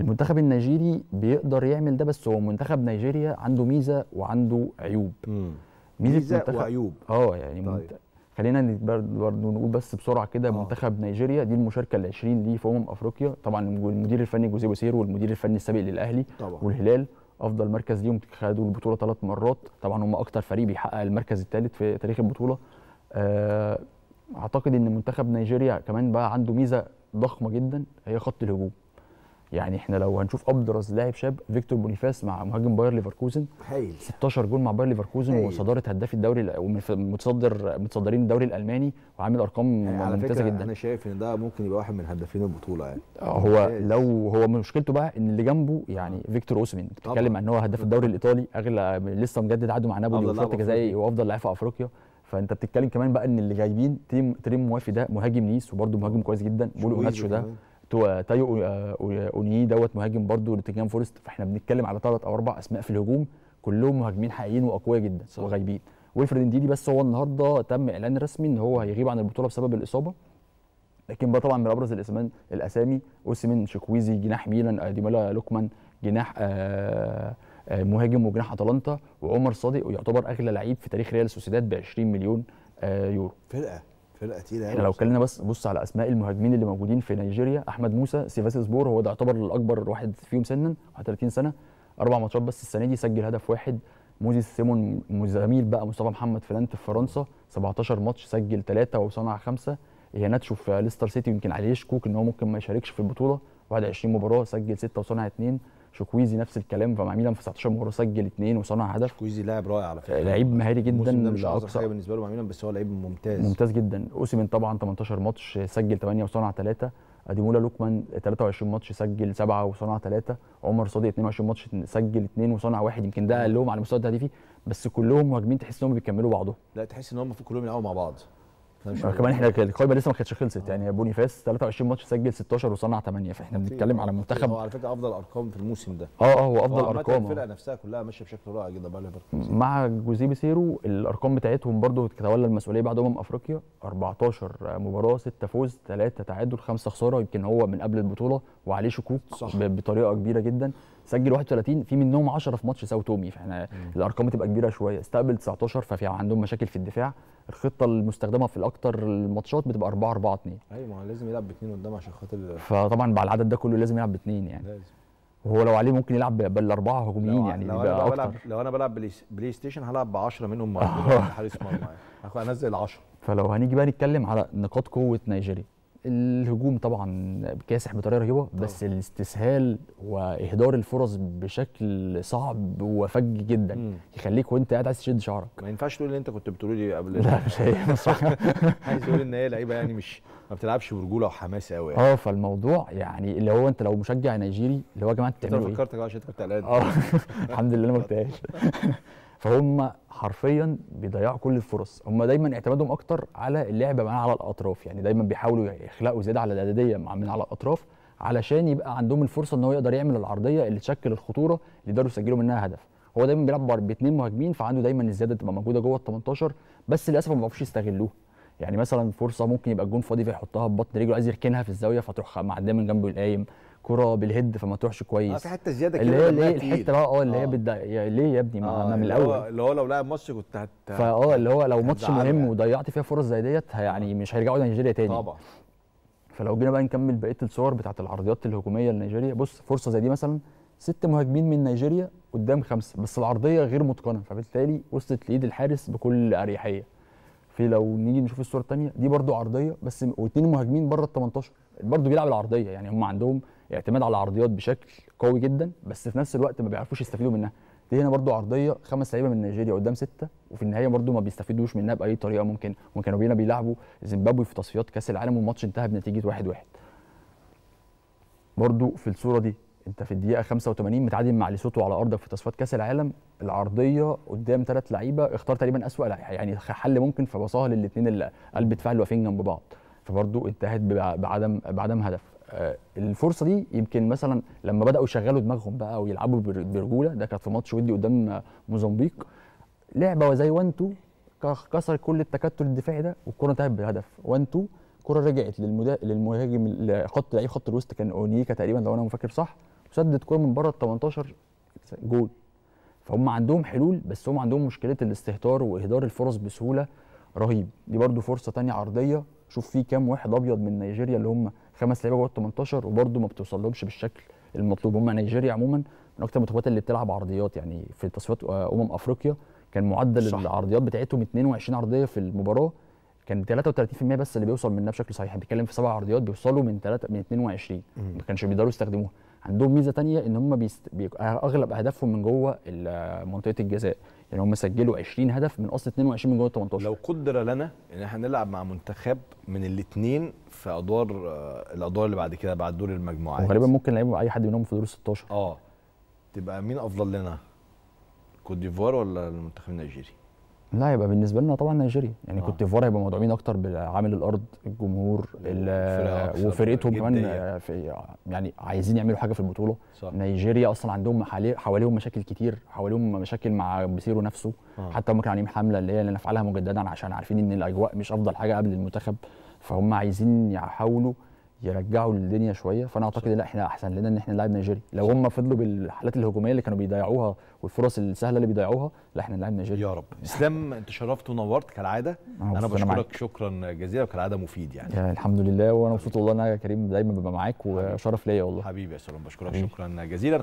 المنتخب النيجيري بيقدر يعمل ده بس هو منتخب نيجيريا عنده ميزه وعنده عيوب مم. ميزه, ميزة منتخب وعيوب اه يعني طيب. منت... خلينا برضه نقول بس بسرعه كده آه. منتخب نيجيريا دي المشاركه ال 20 ليه في امم افريقيا طبعا المدير الفني جوزيه بوسير والمدير الفني السابق للاهلي طبعا. والهلال افضل مركز ليهم خدوا البطوله ثلاث مرات طبعا هم اكتر فريق بيحقق المركز الثالث في تاريخ البطوله آه اعتقد ان منتخب نيجيريا كمان بقى عنده ميزه ضخمه جدا هي خط الهجوم يعني احنا لو هنشوف ابرز لاعب شاب فيكتور بونيفاس مع مهاجم باير ليفركوزن هايل 16 جول مع باير ليفركوزن وصداره هداف الدوري ومتصدر متصدرين الدوري الالماني وعامل ارقام يعني ممتازه جدا انا شايف ان ده ممكن يبقى واحد من هدافين البطوله يعني آه، هو هايل. لو هو مشكلته بقى ان اللي جنبه يعني آه. فيكتور اوسمن بتتكلم عن ان هو هداف الدوري الايطالي اغلى لسه مجدد عقده مع نابولي وفرت جزائي وافضل لاعب في افريقيا فانت بتتكلم كمان بقى ان اللي جايبين تيم تريم موافي ده مهاجم نيس وبرده مهاجم كويس جدا بولو ماتشو ده آه، تايو آه، آه، اوني دوت مهاجم برضو نوتنجهام فورست فاحنا بنتكلم على ثلاث او اربع اسماء في الهجوم كلهم مهاجمين حقيقيين واقوياء جدا صح. وغايبين ويفرد انديدي بس هو النهارده تم اعلان رسمي ان هو هيغيب عن البطوله بسبب الاصابه لكن بقى طبعا من ابرز الاسمان الاسامي اوسمن شكويزي جناح ميلان ديمالا لوكمان جناح مهاجم وجناح اتلانتا وعمر صادق ويعتبر اغلى لعيب في تاريخ ريال سوسيداد ب 20 مليون يورو فرقه فرقه تقيله احنا يعني لو اتكلمنا بس بص على اسماء المهاجمين اللي موجودين في نيجيريا احمد موسى سيفاس بور هو ده يعتبر الاكبر واحد فيهم سنا 31 سنه اربع ماتشات بس السنه دي سجل هدف واحد موزيس سيمون زميل بقى مصطفى محمد في في فرنسا 17 ماتش سجل ثلاثه وصنع خمسه ناتشو في ليستر سيتي يمكن عليه شكوك ان هو ممكن ما يشاركش في البطوله 21 مباراه سجل سته وصنع اثنين شكويزي نفس الكلام فمع ميلان في 19 مباراه سجل اثنين وصنع هدف شكويزي لاعب رائع على فكره لعيب مهاري جدا مش اقصى حاجه بالنسبه له مع ميلان بس هو لعيب ممتاز ممتاز جدا اوسيمن طبعا 18 ماتش سجل 8 وصنع 3 اديمولا لوكمان 23 ماتش سجل 7 وصنع 3 عمر صادق 22 ماتش سجل 2 وصنع 1 يمكن ده اقلهم على المستوى التهديفي بس كلهم مهاجمين تحس انهم بيكملوا بعضهم لا تحس ان هم كلهم يلعبوا مع بعض آه، كمان احنا القايمه لسه ما كانتش خلصت يعني بوني فاس 23 ماتش سجل 16 وصنع 8 فاحنا بنتكلم على منتخب هو على فكره افضل ارقام في الموسم ده اه اه هو افضل ارقام آه. الفرقه نفسها كلها ماشيه بشكل رائع جدا مع ليفركوزن مع جوزيبي سيرو الارقام بتاعتهم برده تتولى المسؤوليه بعد امم افريقيا 14 مباراه 6 فوز 3 تعادل 5 خساره يمكن هو من قبل البطوله وعليه شكوك صح. بطريقه كبيره جدا سجل 31 في منهم 10 في ماتش ساو تومي فاحنا الارقام بتبقى كبيره شويه استقبل 19 ففي عندهم مشاكل في الدفاع الخطه المستخدمه في الاكتر الماتشات بتبقى 4 4 2 ايوه ما هو لازم يلعب باثنين قدام عشان خاطر فطبعا مع العدد ده كله لازم يلعب باثنين يعني لازم وهو لو عليه ممكن يلعب بالاربعه هجوميين يعني لو انا أكتر. بلعب لو انا بلعب بلاي, بلاي ستيشن هلعب ب 10 منهم حارس مرمى يعني. هنزل 10 فلو هنيجي بقى نتكلم على نقاط قوه نيجيريا الهجوم طبعا كاسح بطريقه رهيبه بس الاستسهال واهدار الفرص بشكل صعب وفج جدا مم. يخليك وانت قاعد عايز تشد شعرك ما ينفعش تقول اللي انت كنت بتقوله لي قبل لا مش هي عايز تقول ان هي لعيبه يعني مش ما بتلعبش برجوله وحماس قوي يعني. اه فالموضوع يعني اللي هو انت لو مشجع نيجيري اللي هو يا جماعه انت بتعمل ايه؟ فكرتك عشان انت كنت اه الحمد لله ما كنتهاش فهم حرفيا بيضيعوا كل الفرص هم دايما اعتمادهم اكتر على اللعب معانا على الاطراف يعني دايما بيحاولوا يخلقوا زياده على الاعداديه من على الاطراف علشان يبقى عندهم الفرصه ان هو يقدر يعمل العرضيه اللي تشكل الخطوره اللي يقدروا يسجلوا منها هدف هو دايما بيلعب باثنين مهاجمين فعنده دايما الزياده تبقى موجوده جوه ال 18 بس للاسف ما بيعرفوش يستغلوها يعني مثلا فرصه ممكن يبقى الجون فاضي فيحطها ببطن رجله عايز يركنها في الزاويه فتروح معديه من جنبه القايم كره بالهيد فما تروحش كويس اه في حته زياده كده اللي هي اللي هي الحته اه اللي هي آه. بتضيع يعني ليه يا ابني ما آه من الاول اللي هو لو لعب ماتش كنت هت فاه اللي هو لو ماتش مهم يعني. وضيعت فيها فرص زي ديت يعني آه. مش هيرجعوا لنيجيريا تاني طبعا فلو جينا بقى نكمل بقيه الصور بتاعت العرضيات الهجوميه لنيجيريا بص فرصه زي دي مثلا ست مهاجمين من نيجيريا قدام خمسه بس العرضيه غير متقنه فبالتالي وصلت لايد الحارس بكل اريحيه في لو نيجي نشوف الصوره الثانيه دي برده عرضيه بس واثنين مهاجمين بره ال 18 برده بيلعب العرضيه يعني هم عندهم اعتماد على العرضيات بشكل قوي جدا بس في نفس الوقت ما بيعرفوش يستفيدوا منها دي هنا برضو عرضيه خمس لعيبه من نيجيريا قدام سته وفي النهايه برضو ما بيستفيدوش منها باي طريقه ممكن وكانوا بينا بيلعبوا زيمبابوي في تصفيات كاس العالم والماتش انتهى بنتيجه 1-1 واحد واحد. برضو في الصوره دي انت في الدقيقه 85 متعادل مع ليسوتو على ارضك في تصفيات كاس العالم العرضيه قدام ثلاث لعيبه اختار تقريبا اسوء يعني حل ممكن فبصاها للاثنين اللي قلب دفاع اللي واقفين جنب بعض فبرضو انتهت بعدم بعدم هدف آه، الفرصه دي يمكن مثلا لما بداوا يشغلوا دماغهم بقى ويلعبوا برجوله ده كانت في ماتش ودي قدام موزمبيق لعبه زي 1 2 كسر كل التكتل الدفاعي ده والكره انتهت بهدف 1 2 الكره رجعت للمدا... للمهاجم خط لعيب خط الوسط كان اونيكا تقريبا لو انا فاكر صح وسدد كوره من بره ال 18 جول فهم عندهم حلول بس هم عندهم مشكله الاستهتار واهدار الفرص بسهوله رهيب دي برده فرصه تانية عرضيه شوف في كام واحد ابيض من نيجيريا اللي هم خمس لعيبه جوه ال 18 وبرده ما بتوصلهمش بالشكل المطلوب هم نيجيريا عموما من اكثر المنتخبات اللي بتلعب عرضيات يعني في تصفيات آه، امم افريقيا كان معدل صح. العرضيات بتاعتهم 22 عرضيه في المباراه كان 33% بس اللي بيوصل منها بشكل صحيح بيتكلم في سبع عرضيات بيوصلوا من 3 من 22 ما كانش بيقدروا يستخدموها عندهم ميزه تانية ان هم بيست... بي... اغلب اهدافهم من جوه منطقه الجزاء يعني هم سجلوا 20 هدف من اصل 22 من جوه 18 لو قدر لنا ان احنا نلعب مع منتخب من الاثنين في ادوار آه، الادوار اللي بعد كده بعد دور المجموعات وغالبا ممكن نلعب اي حد منهم في دور 16 اه تبقى مين افضل لنا كوت ديفوار ولا المنتخب النيجيري لا يبقى بالنسبه لنا طبعا نيجيريا يعني آه. كنت فار هيبقى مدعومين اكتر بعامل الارض الجمهور آه، وفرقتهم كمان آه، يعني عايزين يعملوا حاجه في البطوله صح. نيجيريا اصلا عندهم حواليهم مشاكل كتير حواليهم مشاكل مع بيسيرو نفسه آه. حتى هم كانوا عاملين حمله اللي هي اللي نفعلها مجددا عشان عارفين ان الاجواء مش افضل حاجه قبل المنتخب فهم عايزين يحاولوا يرجعوا الدنيا شويه فانا اعتقد ان احنا احسن لنا ان احنا نلعب نيجيريا لو هم فضلوا بالحالات الهجوميه اللي كانوا بيضيعوها والفرص السهله اللي بيضيعوها لا احنا نلعب نيجيريا يا رب اسلام انت شرفت ونورت كالعاده انا بشكرك شكرا جزيلا وكالعاده مفيد يعني الحمد لله وانا مبسوط والله انا يا كريم دايما ببقى معاك وشرف ليا والله حبيبي يا سلام بشكرك شكرا جزيلا